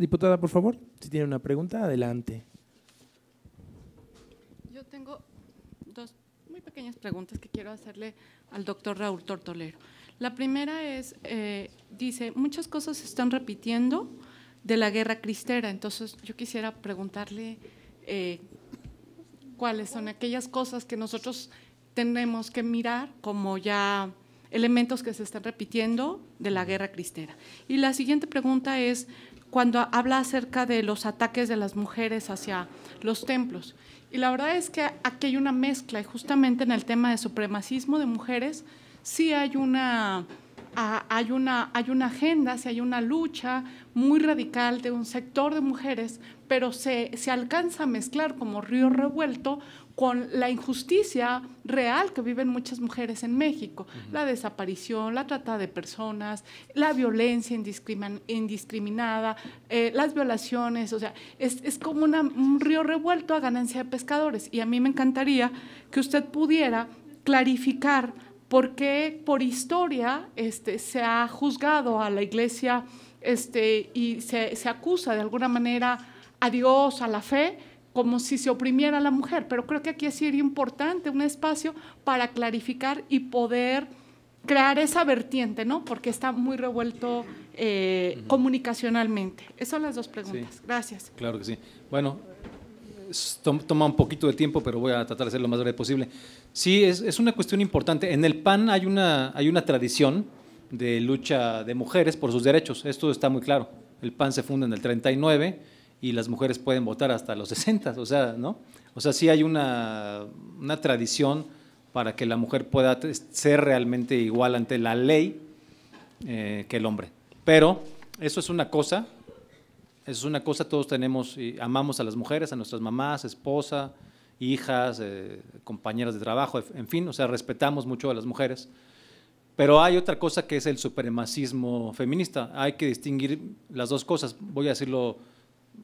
Diputada, por favor, si tiene una pregunta, adelante. Yo tengo dos muy pequeñas preguntas que quiero hacerle al doctor Raúl Tortolero. La primera es, eh, dice, muchas cosas se están repitiendo de la guerra cristera, entonces yo quisiera preguntarle eh, cuáles son aquellas cosas que nosotros tenemos que mirar como ya elementos que se están repitiendo de la guerra cristera. Y la siguiente pregunta es, cuando habla acerca de los ataques de las mujeres hacia los templos. Y la verdad es que aquí hay una mezcla y justamente en el tema de supremacismo de mujeres sí hay una, hay una, hay una agenda, sí hay una lucha muy radical de un sector de mujeres, pero se, se alcanza a mezclar como río revuelto con la injusticia real que viven muchas mujeres en México, la desaparición, la trata de personas, la violencia indiscriminada, eh, las violaciones, o sea, es, como un río revuelto a ganancia de pescadores. Y a mí me encantaría que usted pudiera clarificar por qué por historia este, se ha juzgado a la iglesia este, y se, se acusa de alguna manera a Dios, a la fe, como si se oprimiera a la mujer, pero creo que aquí sería importante un espacio para clarificar y poder crear esa vertiente, ¿no? Porque está muy revuelto eh, comunicacionalmente. Esas son las dos preguntas. Gracias. Claro que sí. Bueno, toma un poquito de tiempo, pero voy a tratar de ser lo más breve posible. Sí, es, una cuestión importante. En el PAN hay una, hay una tradición de lucha de mujeres por sus derechos. Esto está muy claro. El PAN se funda en el 39 y las mujeres pueden votar hasta los 60, o sea, ¿no? O sea, sí hay una, tradición para que la mujer pueda ser realmente igual ante la ley eh, que el hombre. Pero eso es una cosa, eso es una cosa, todos tenemos, y amamos a las mujeres, a nuestras mamás, esposa, hijas, eh, compañeras de trabajo, en fin, o sea, respetamos mucho a las mujeres. Pero hay otra cosa que es el supremacismo feminista. Hay que distinguir las dos cosas. Voy a decirlo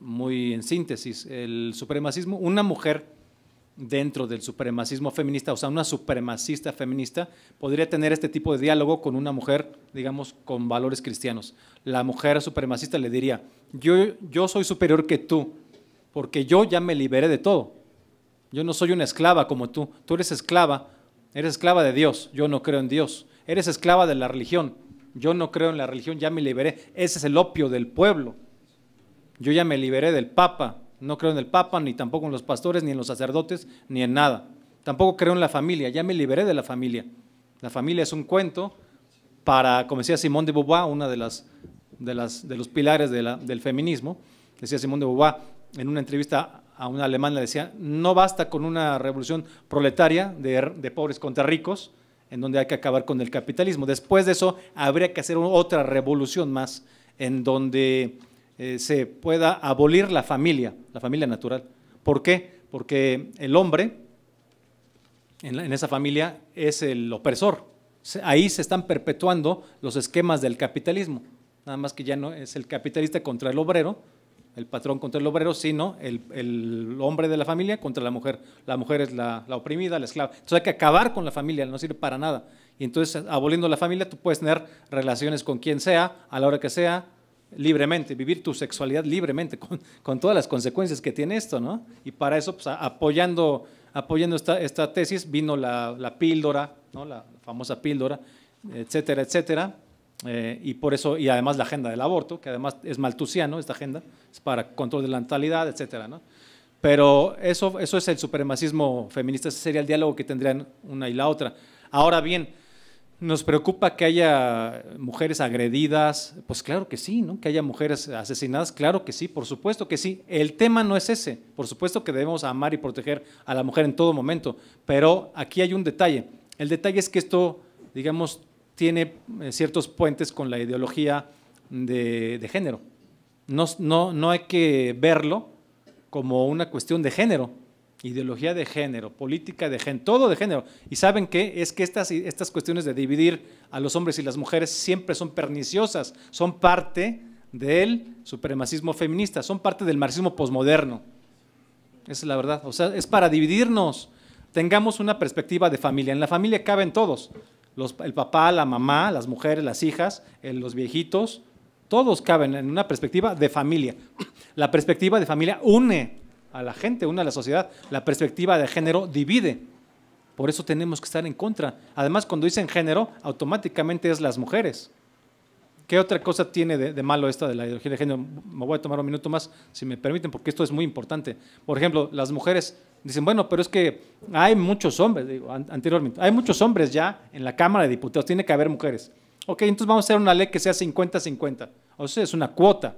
muy en síntesis, el supremacismo, una mujer dentro del supremacismo feminista, o sea, una supremacista feminista, podría tener este tipo de diálogo con una mujer, digamos, con valores cristianos. La mujer supremacista le diría, yo, yo soy superior que tú, porque yo ya me liberé de todo. Yo no soy una esclava como tú, tú eres esclava, eres esclava de Dios, yo no creo en Dios, eres esclava de la religión, yo no creo en la religión, ya me liberé. Ese es el opio del pueblo yo ya me liberé del Papa, no creo en el Papa, ni tampoco en los pastores, ni en los sacerdotes, ni en nada. Tampoco creo en la familia, ya me liberé de la familia. La familia es un cuento para, como decía Simón de Beauvoir, una de las, de las de los pilares de del feminismo, decía Simón de Beauvoir en una entrevista a una alemana le decía, no basta con una revolución proletaria de, pobres contra ricos, en donde hay que acabar con el capitalismo. Después de eso, habría que hacer otra revolución más, en donde eh, se pueda abolir la familia, la familia natural. ¿Por qué? Porque el hombre en, esa familia es el opresor. Ahí se están perpetuando los esquemas del capitalismo. Nada más que ya no es el capitalista contra el obrero, el patrón contra el obrero, sino el, hombre de la familia contra la mujer. La mujer es la, la, oprimida, la esclava. Entonces hay que acabar con la familia, no sirve para nada. Y entonces, aboliendo la familia, tú puedes tener relaciones con quien sea, a la hora que sea, libremente, vivir tu sexualidad libremente, con, todas las consecuencias que tiene esto, ¿no? Y para eso, pues, apoyando, apoyando esta, tesis, vino la, píldora, ¿no? La famosa píldora, etcétera, etcétera. Eh, y por eso, y además la agenda del aborto, que además es maltusiano esta agenda, es para control de la natalidad, etcétera, ¿no? Pero eso, eso es el supremacismo feminista, ese sería el diálogo que tendrían una y la otra. Ahora bien, ¿Nos preocupa que haya mujeres agredidas? Pues claro que sí, ¿no? Que haya mujeres asesinadas, claro que sí, por supuesto que sí. El tema no es ese. Por supuesto que debemos amar y proteger a la mujer en todo momento. Pero aquí hay un detalle. El detalle es que esto, digamos, tiene eh, ciertos puentes con la ideología de, género. no hay que verlo como una cuestión de género, ideología de género, política de género, todo de género. Y saben qué? Es que estas, estas cuestiones de dividir a los hombres y las mujeres siempre son perniciosas, son parte del supremacismo feminista, son parte del marxismo posmoderno. es la verdad. O sea, es para dividirnos. Tengamos una perspectiva de familia. En la familia caben todos. el papá, la mamá, las mujeres, las hijas, los viejitos, todos caben en una perspectiva de familia. La perspectiva de familia une a la gente, una a la sociedad. La perspectiva de género divide. Por eso tenemos que estar en contra. Además, cuando dicen género, automáticamente es las mujeres. ¿Qué otra cosa tiene de, de, malo esta de la ideología de género? Me voy a tomar un minuto más, si me permiten, porque esto es muy importante. Por ejemplo, las mujeres dicen, bueno, pero es que hay muchos hombres, digo, anteriormente, hay muchos hombres ya en la Cámara de Diputados, tiene que haber mujeres. Ok, entonces vamos a hacer una ley que sea 50-50. O sea, es una cuota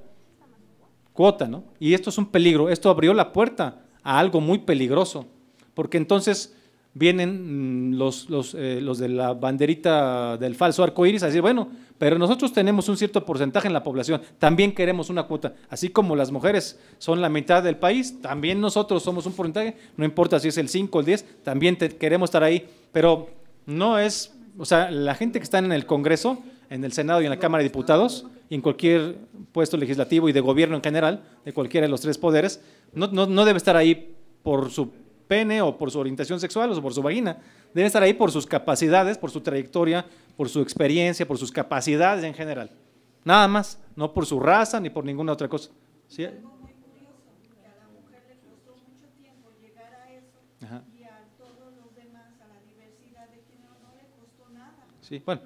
cuota, ¿no? Y esto es un peligro, esto abrió la puerta a algo muy peligroso, porque entonces vienen mm, los, eh, los, de la banderita del falso arco iris a decir, bueno, pero nosotros tenemos un cierto porcentaje en la población, también queremos una cuota, así como las mujeres son la mitad del país, también nosotros somos un porcentaje, no importa si es el 5 o el 10, también queremos estar ahí, pero no es, o sea, la gente que está en el Congreso, en el Senado y en la Cámara de Diputados, y en cualquier puesto legislativo y de gobierno en general, de cualquiera de los tres poderes, no, no, debe estar ahí por su pene o por su orientación sexual o por su vagina. Debe estar ahí por sus capacidades, por su trayectoria, por su experiencia, por sus capacidades en general. Nada más, no por su raza ni por ninguna otra cosa. ¿Sí? Sí, bueno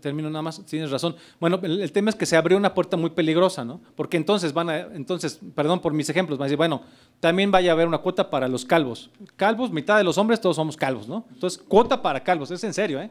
termino nada más, tienes razón. Bueno, el, tema es que se abrió una puerta muy peligrosa, ¿no? Porque entonces van a, entonces, perdón por mis ejemplos, van a decir, bueno, también vaya a haber una cuota para los calvos. Calvos, mitad de los hombres, todos somos calvos, ¿no? Entonces, cuota para calvos, es en serio, ¿eh?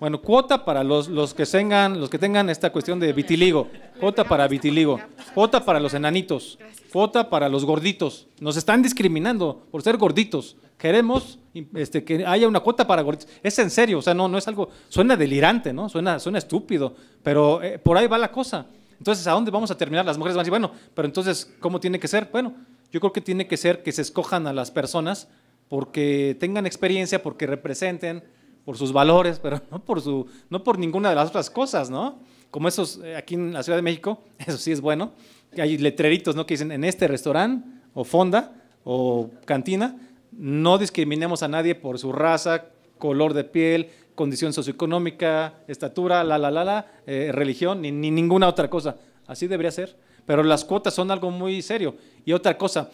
Bueno, cuota para los, los que tengan, los que tengan esta cuestión de vitiligo, cuota para vitiligo, cuota para los enanitos, cuota para los gorditos. Nos están discriminando por ser gorditos queremos este, que haya una cuota para gorditos. Es en serio, o sea, no, no es algo, suena delirante, ¿no? Suena, suena estúpido, pero eh, por ahí va la cosa. Entonces, ¿a dónde vamos a terminar? Las mujeres van a decir, bueno, pero entonces, ¿cómo tiene que ser? Bueno, yo creo que tiene que ser que se escojan a las personas porque tengan experiencia, porque representen, por sus valores, pero no por, su, no por ninguna de las otras cosas, ¿no? Como esos, eh, aquí en la Ciudad de México, eso sí es bueno, hay letreritos, ¿no? Que dicen, en este restaurante, o fonda, o cantina, no discriminemos a nadie por su raza, color de piel, condición socioeconómica, estatura, la, la, la, la, eh, religión, ni, ninguna otra cosa. Así debería ser. Pero las cuotas son algo muy serio. Y otra cosa,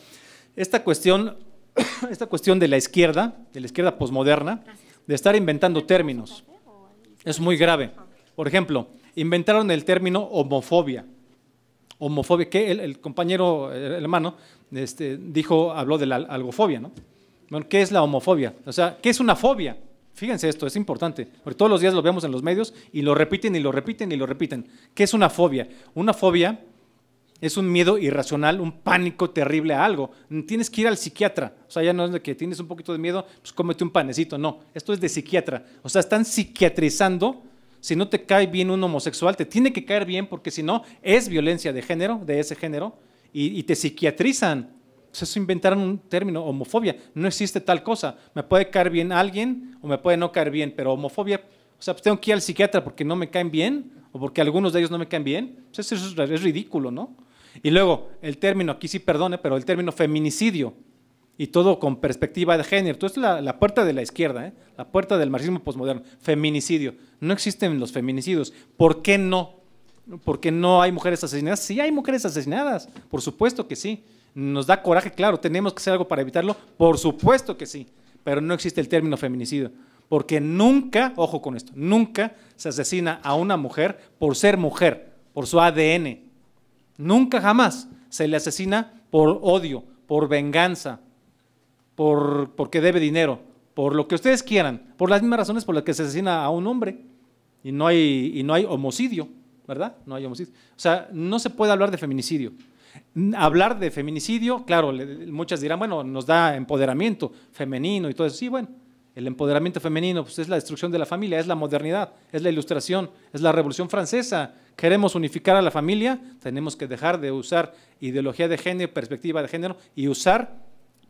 esta cuestión, esta cuestión de la izquierda, de la izquierda posmoderna, de estar inventando términos, es muy grave. Por ejemplo, inventaron el término homofobia. Homofobia, que el, compañero, hermano, este, dijo, habló de la algofobia, ¿no? ¿qué es la homofobia? O sea, ¿qué es una fobia? Fíjense esto, es importante, porque todos los días lo vemos en los medios y lo repiten y lo repiten y lo repiten. ¿Qué es una fobia? Una fobia es un miedo irracional, un pánico terrible a algo. Tienes que ir al psiquiatra. O sea, ya no es de que tienes un poquito de miedo, pues cómete un panecito. No, esto es de psiquiatra. O sea, están psiquiatrizando. Si no te cae bien un homosexual, te tiene que caer bien porque si no, es violencia de género, de ese género, y te psiquiatrizan. Eso inventaron un término, homofobia. No existe tal cosa. Me puede caer bien alguien o me puede no caer bien, pero homofobia, o sea, pues tengo que ir al psiquiatra porque no me caen bien o porque algunos de ellos no me caen bien. Pues, eso es, ridículo, ¿no? Y luego, el término, aquí sí perdone, pero el término feminicidio y todo con perspectiva de género. Entonces, la, la puerta de la izquierda, ¿eh? la puerta del marxismo posmoderno, feminicidio. No existen los feminicidios. ¿Por qué no? porque no hay mujeres asesinadas. Sí hay mujeres asesinadas, por supuesto que sí. Nos da coraje, claro, tenemos que hacer algo para evitarlo, por supuesto que sí, pero no existe el término feminicidio, porque nunca, ojo con esto, nunca se asesina a una mujer por ser mujer, por su ADN. Nunca jamás se le asesina por odio, por venganza, por porque debe dinero, por lo que ustedes quieran, por las mismas razones por las que se asesina a un hombre y no hay, y no hay homicidio. ¿verdad? No hay homicidio. O sea, no se puede hablar de feminicidio. Hablar de feminicidio, claro, muchas dirán, bueno, nos da empoderamiento femenino y todo eso. Sí, bueno, el empoderamiento femenino pues, es la destrucción de la familia, es la modernidad, es la ilustración, es la revolución francesa. Queremos unificar a la familia, tenemos que dejar de usar ideología de género, perspectiva de género y usar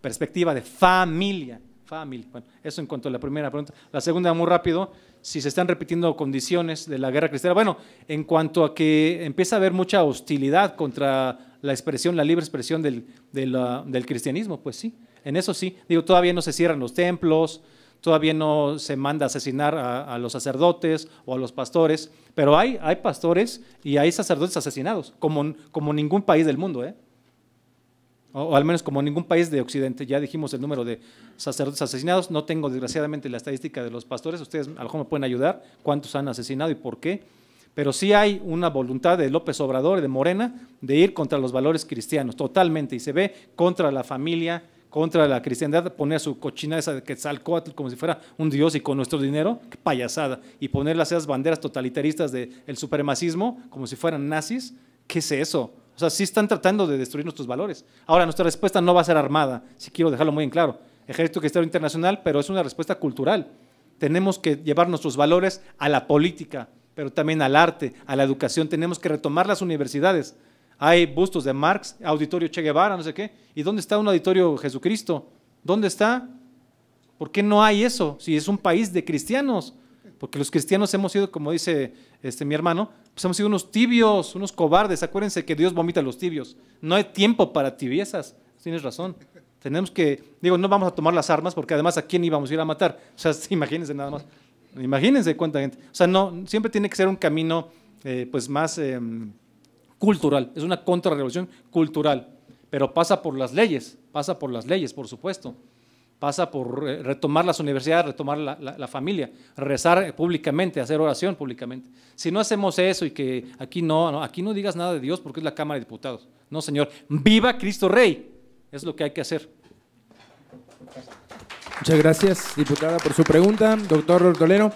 perspectiva de familia. Familia. Bueno, eso en cuanto a la primera pregunta. La segunda, muy rápido, si se están repitiendo condiciones de la guerra cristiana. Bueno, en cuanto a que empieza a haber mucha hostilidad contra la expresión, la libre expresión del, cristianismo, pues sí, en eso sí. Digo, todavía no se cierran los templos, todavía no se manda a asesinar a, los sacerdotes o a los pastores, pero hay, hay pastores y hay sacerdotes asesinados, como, como ningún país del mundo. ¿eh? o, al menos como ningún país de Occidente, ya dijimos el número de sacerdotes asesinados, no tengo desgraciadamente la estadística de los pastores, ustedes a lo mejor me pueden ayudar, cuántos han asesinado y por qué, pero sí hay una voluntad de López Obrador y de Morena de ir contra los valores cristianos, totalmente, y se ve contra la familia, contra la cristiandad, poner su cochina esa de Quetzalcoatl como si fuera un dios y con nuestro dinero, qué payasada, y poner esas banderas totalitaristas del supremacismo como si fueran nazis, ¿qué es eso? O sea, sí están tratando de destruir nuestros valores. Ahora, nuestra respuesta no va a ser armada, si quiero dejarlo muy en claro. Ejército Cristiano Internacional, pero es una respuesta cultural. Tenemos que llevar nuestros valores a la política, pero también al arte, a la educación. Tenemos que retomar las universidades. Hay bustos de Marx, auditorio Che Guevara, no sé qué. ¿Y dónde está un auditorio Jesucristo? ¿Dónde está? ¿Por qué no hay eso? Si es un país de cristianos. Porque los cristianos hemos sido, como dice este, mi hermano, pues hemos sido unos tibios, unos cobardes. Acuérdense que Dios vomita a los tibios. No hay tiempo para tibiezas. Tienes razón. Tenemos que, digo, no vamos a tomar las armas porque además a quién íbamos a ir a matar. O sea, imagínense nada más. Imagínense cuánta gente. O sea, no, siempre tiene que ser un camino eh, pues más em, cultural. Es una contrarrevolución cultural. Pero pasa por las leyes, pasa por las leyes, por supuesto pasa por eh, retomar las universidades, retomar la, familia, rezar eh, públicamente, hacer oración públicamente. Si no hacemos eso y que aquí no, aquí no digas nada de Dios porque es la Cámara de Diputados. No, señor, viva Cristo Rey. Es lo que hay que hacer. Muchas gracias, diputada, por su pregunta. Doctor Ortolero.